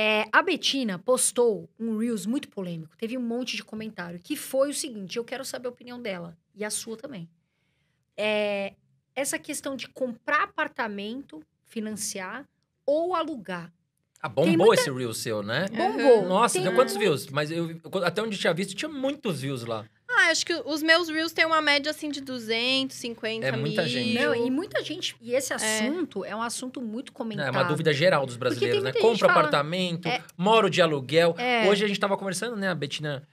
É, a Betina postou um Reels muito polêmico. Teve um monte de comentário. Que foi o seguinte: eu quero saber a opinião dela. E a sua também. É, essa questão de comprar apartamento, financiar ou alugar. Ah, bombou muita... esse Reel seu, né? Bombou. Nossa, Tem... deu quantos views? Mas eu, até onde tinha visto, tinha muitos views lá acho que os meus Reels têm uma média, assim, de 250 é mil. É muita gente. Não, e muita gente... E esse é. assunto é, é um assunto muito comentado. É uma dúvida geral dos brasileiros, né? Compra apartamento, é... moro de aluguel. É... Hoje a gente tava conversando, né? A Betina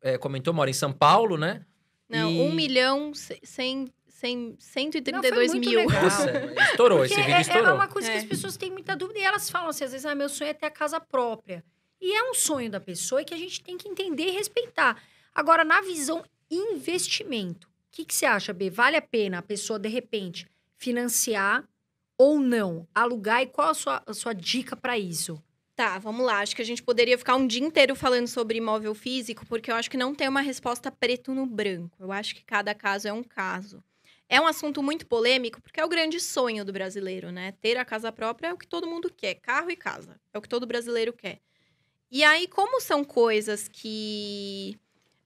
é, comentou, mora em São Paulo, né? Não, e... 1 milhão 100... 100, 132 mil. Nossa, estourou, esse vídeo é, estourou. É uma coisa que as pessoas têm muita dúvida e elas falam assim, às vezes, ah, meu sonho é ter a casa própria. E é um sonho da pessoa que a gente tem que entender e respeitar. Agora, na visão investimento. O que, que você acha, B? Vale a pena a pessoa, de repente, financiar ou não? Alugar? E qual a sua, a sua dica para isso? Tá, vamos lá. Acho que a gente poderia ficar um dia inteiro falando sobre imóvel físico, porque eu acho que não tem uma resposta preto no branco. Eu acho que cada caso é um caso. É um assunto muito polêmico, porque é o grande sonho do brasileiro, né? Ter a casa própria é o que todo mundo quer, carro e casa. É o que todo brasileiro quer. E aí, como são coisas que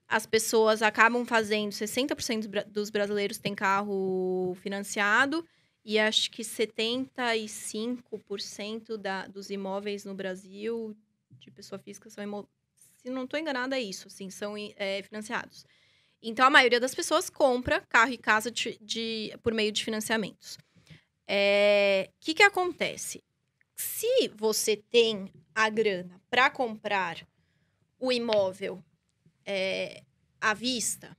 as pessoas acabam fazendo, 60% dos brasileiros têm carro financiado e acho que 75% da, dos imóveis no Brasil de pessoa física são se não estou enganada é isso, assim, são é, financiados. Então a maioria das pessoas compra carro e casa de, de por meio de financiamentos. O é, que, que acontece? Se você tem a grana para comprar o imóvel é, à vista,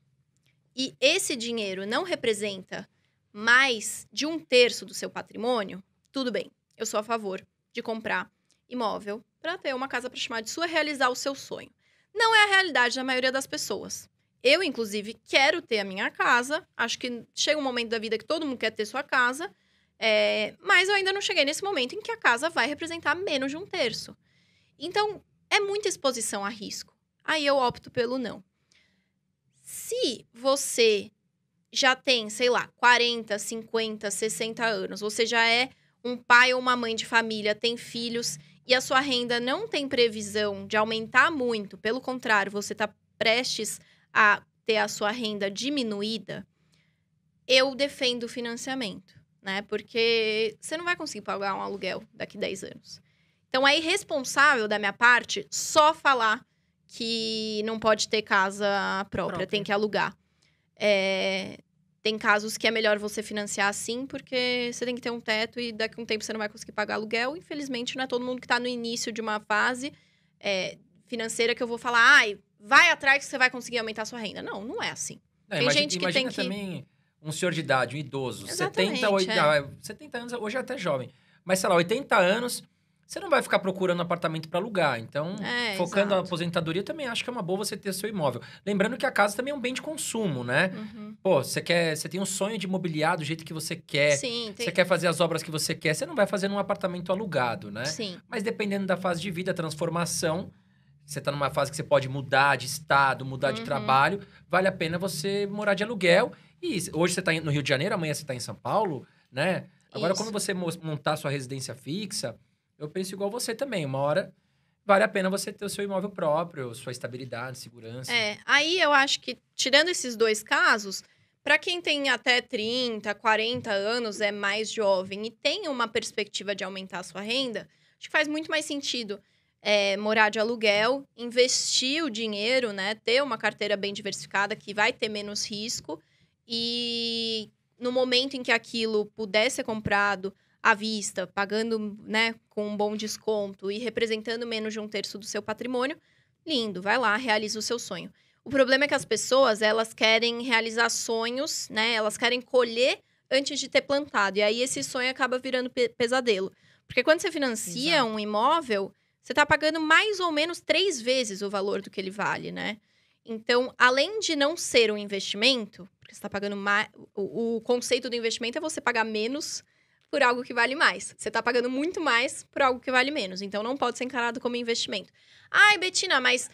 e esse dinheiro não representa mais de um terço do seu patrimônio, tudo bem, eu sou a favor de comprar imóvel para ter uma casa para chamar de sua, realizar o seu sonho. Não é a realidade da maioria das pessoas. Eu, inclusive, quero ter a minha casa. Acho que chega um momento da vida que todo mundo quer ter sua casa. É... mas eu ainda não cheguei nesse momento em que a casa vai representar menos de um terço. Então, é muita exposição a risco aí eu opto pelo não. Se você já tem, sei lá, 40, 50, 60 anos, você já é um pai ou uma mãe de família, tem filhos e a sua renda não tem previsão de aumentar muito, pelo contrário, você está prestes a ter a sua renda diminuída, eu defendo o financiamento, né? Porque você não vai conseguir pagar um aluguel daqui 10 anos. Então é irresponsável da minha parte só falar que não pode ter casa própria, própria. tem que alugar. É, tem casos que é melhor você financiar assim, porque você tem que ter um teto e daqui a um tempo você não vai conseguir pagar aluguel. Infelizmente, não é todo mundo que está no início de uma fase é, financeira que eu vou falar, ai, vai atrás que você vai conseguir aumentar a sua renda. Não, não é assim. Não, tem imagina, gente que tem que... também um senhor de idade, um idoso, 70, 80, é. 70 ah, anos, hoje é até jovem, mas sei lá, 80 anos você não vai ficar procurando apartamento para alugar. Então, é, focando exato. na aposentadoria, também acho que é uma boa você ter seu imóvel. Lembrando que a casa também é um bem de consumo, né? Uhum. Pô, você quer, você tem um sonho de mobiliar do jeito que você quer. Sim, tem... Você quer fazer as obras que você quer, você não vai fazer num apartamento alugado, né? Sim. Mas dependendo da fase de vida, transformação, você está numa fase que você pode mudar de estado, mudar uhum. de trabalho, vale a pena você morar de aluguel. E hoje você está no Rio de Janeiro, amanhã você está em São Paulo, né? Agora, Isso. quando você montar sua residência fixa, eu penso igual você também. Uma hora vale a pena você ter o seu imóvel próprio, sua estabilidade, segurança. É, aí eu acho que, tirando esses dois casos, para quem tem até 30, 40 anos, é mais jovem e tem uma perspectiva de aumentar a sua renda, acho que faz muito mais sentido é, morar de aluguel, investir o dinheiro, né? Ter uma carteira bem diversificada que vai ter menos risco e no momento em que aquilo puder ser comprado à vista, pagando né, com um bom desconto e representando menos de um terço do seu patrimônio, lindo, vai lá, realiza o seu sonho. O problema é que as pessoas, elas querem realizar sonhos, né? Elas querem colher antes de ter plantado. E aí esse sonho acaba virando pe pesadelo. Porque quando você financia Exato. um imóvel, você está pagando mais ou menos três vezes o valor do que ele vale, né? Então, além de não ser um investimento, porque você está pagando mais. O, o, conceito do investimento é você pagar menos por algo que vale mais. Você está pagando muito mais por algo que vale menos. Então não pode ser encarado como investimento. Ai, Betina, mas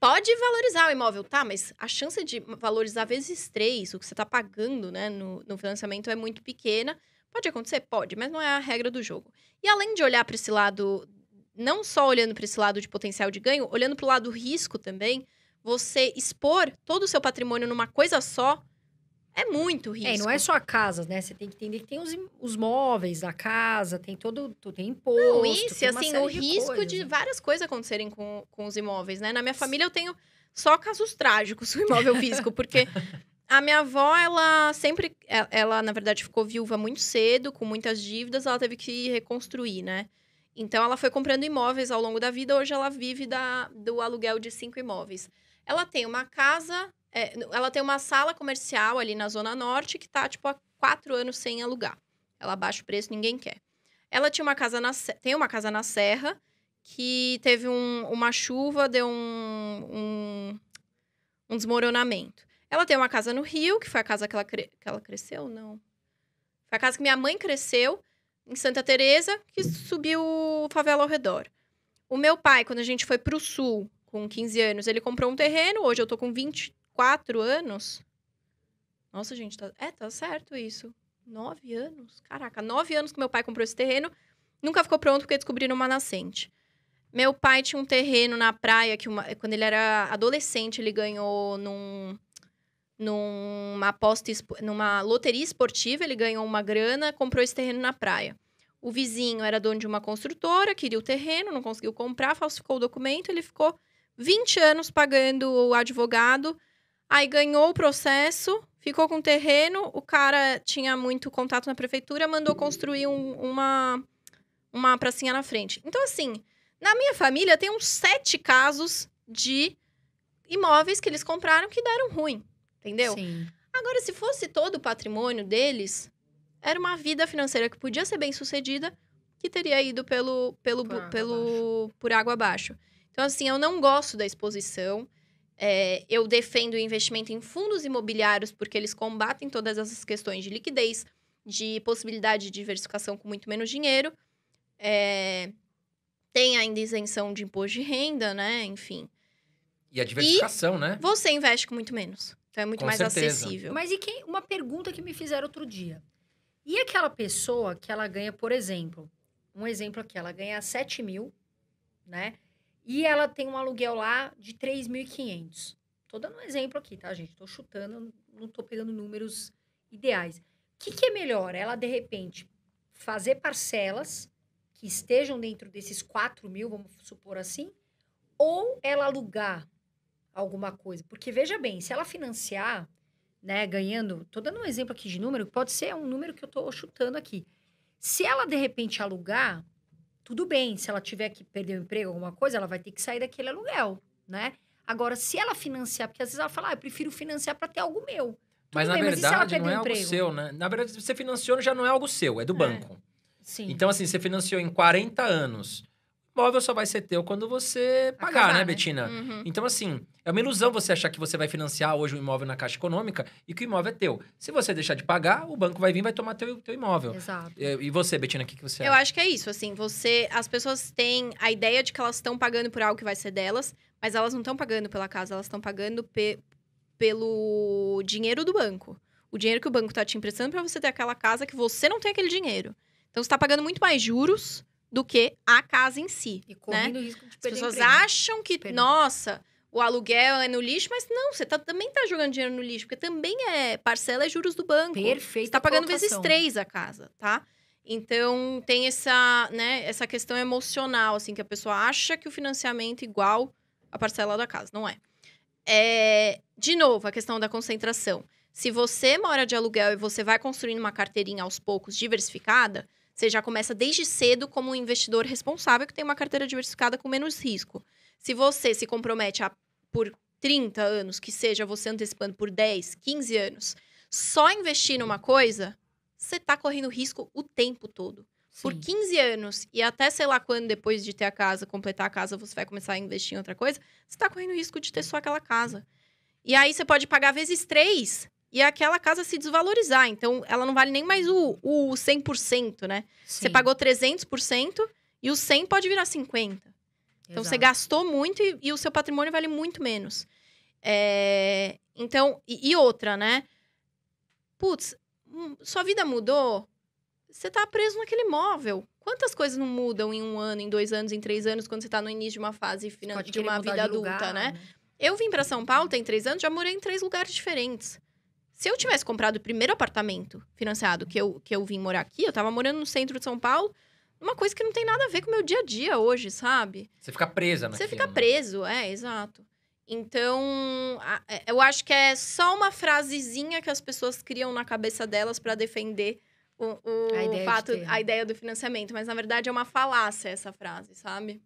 pode valorizar o imóvel, tá? Mas a chance de valorizar vezes três, o que você está pagando né, no, no financiamento é muito pequena. Pode acontecer? Pode, mas não é a regra do jogo. E além de olhar para esse lado, não só olhando para esse lado de potencial de ganho, olhando para o lado risco também, você expor todo o seu patrimônio numa coisa só é muito risco. É, não é só a casa, né? Você tem que entender que tem os, os móveis da casa, tem todo. Tem imposto. Não, isso, assim, o de risco coisas, de né? várias coisas acontecerem com, com os imóveis, né? Na minha família eu tenho só casos trágicos com imóvel físico, porque a minha avó, ela sempre. Ela, na verdade, ficou viúva muito cedo, com muitas dívidas, ela teve que reconstruir, né? Então ela foi comprando imóveis ao longo da vida, hoje ela vive da, do aluguel de cinco imóveis. Ela tem uma casa, é, ela tem uma sala comercial ali na Zona Norte que tá, tipo, há quatro anos sem alugar. Ela baixa o preço, ninguém quer. Ela tinha uma casa na, tem uma casa na Serra que teve um, uma chuva, deu um, um, um, desmoronamento. Ela tem uma casa no Rio, que foi a casa que ela, cre... que ela cresceu, não. Foi a casa que minha mãe cresceu, em Santa Teresa, que subiu favela ao redor. O meu pai, quando a gente foi para o sul, com 15 anos, ele comprou um terreno, hoje eu tô com 24 anos. Nossa, gente, tá... é, tá certo isso. Nove anos? Caraca, nove anos que meu pai comprou esse terreno, nunca ficou pronto porque descobriram uma nascente. Meu pai tinha um terreno na praia que, uma... quando ele era adolescente, ele ganhou num numa aposta, numa loteria esportiva, ele ganhou uma grana, comprou esse terreno na praia. O vizinho era dono de uma construtora, queria o terreno, não conseguiu comprar, falsificou o documento, ele ficou 20 anos pagando o advogado, aí ganhou o processo, ficou com o terreno, o cara tinha muito contato na prefeitura, mandou construir um, uma, uma pracinha na frente. Então, assim, na minha família tem uns sete casos de imóveis que eles compraram que deram ruim, entendeu? Sim. Agora, se fosse todo o patrimônio deles, era uma vida financeira que podia ser bem sucedida, que teria ido pelo, pelo, por água pelo, por água abaixo. Então, assim, eu não gosto da exposição. É, eu defendo o investimento em fundos imobiliários porque eles combatem todas essas questões de liquidez, de possibilidade de diversificação com muito menos dinheiro. É, tem ainda isenção de imposto de renda, né? Enfim. E a diversificação, né? e né? Você investe com muito menos. Então é muito com mais certeza. acessível. Mas e quem, uma pergunta que me fizeram outro dia. E aquela pessoa que ela ganha, por exemplo, um exemplo aqui, ela ganha 7 mil, né? E ela tem um aluguel lá de 3.500. Estou dando um exemplo aqui, tá, gente? Tô chutando, não tô pegando números ideais. O que, que é melhor? Ela, de repente, fazer parcelas que estejam dentro desses 4 mil, vamos supor assim, ou ela alugar alguma coisa. Porque veja bem, se ela financiar, né, ganhando, Estou dando um exemplo aqui de número, pode ser um número que eu tô chutando aqui. Se ela de repente alugar, tudo bem, se ela tiver que perder o emprego, alguma coisa, ela vai ter que sair daquele aluguel, né? Agora, se ela financiar, porque às vezes ela fala, ah, eu prefiro financiar para ter algo meu. mas bem, na verdade, mas não é algo seu, né? Na verdade, você financiou já não é algo seu, é do é. banco. Sim. Então, assim, você financiou em 40 anos móvel só vai ser teu quando você pagar, Acabar, né, né, Betina? Uhum. Então, assim, é uma ilusão você achar que você vai financiar hoje um imóvel na Caixa Econômica e que o imóvel é teu. Se você deixar de pagar, o banco vai vir e vai tomar teu, teu imóvel. Exato. É, e, você, Betina, o que, que você Eu acha? acho que é isso, assim, você... As pessoas têm a ideia de que elas estão pagando por algo que vai ser delas, mas elas não estão pagando pela casa, elas estão pagando pe pelo dinheiro do banco. O dinheiro que o banco está te emprestando para você ter aquela casa que você não tem aquele dinheiro. Então, você está pagando muito mais juros do que a casa em si. E né? correndo né? risco de perder As pessoas emprego. acham que, nossa, o aluguel é no lixo, mas não, você tá, também tá jogando dinheiro no lixo, porque também é parcela e é juros do banco. Perfeito. Você tá pagando colocação. vezes três a casa, tá? Então, tem essa, né, essa questão emocional, assim, que a pessoa acha que o financiamento é igual a parcela da casa. Não é. é. De novo, a questão da concentração. Se você mora de aluguel e você vai construindo uma carteirinha aos poucos diversificada, você já começa desde cedo como um investidor responsável que tem uma carteira diversificada com menos risco. Se você se compromete a, por 30 anos, que seja você antecipando por 10, 15 anos, só investir numa coisa, você está correndo risco o tempo todo. Sim. Por 15 anos e até sei lá quando, depois de ter a casa, completar a casa, você vai começar a investir em outra coisa, você está correndo risco de ter só aquela casa. E aí você pode pagar vezes três e aquela casa se desvalorizar. Então, ela não vale nem mais o, o 100%, né? Sim. Você pagou 300% e o 100 pode virar 50%. Então, Exato. você gastou muito e, e, o seu patrimônio vale muito menos. É... Então, e, e, outra, né? Putz, hum, sua vida mudou? Você tá preso naquele imóvel. Quantas coisas não mudam em um ano, em dois anos, em três anos, quando você tá no início de uma fase final, de uma vida de lugar, adulta, né? né? Eu vim para São Paulo tem três anos, já morei em três lugares diferentes. Se eu tivesse comprado o primeiro apartamento financiado que eu, que eu vim morar aqui, eu tava morando no centro de São Paulo, uma coisa que não tem nada a ver com o meu dia a dia hoje, sabe? Você fica presa, né? Você fica né? preso, é, exato. Então, é, eu acho que é só uma frasezinha que as pessoas criam na cabeça delas para defender o, o a fato, né? a ideia do financiamento. Mas, na verdade, é uma falácia essa frase, sabe?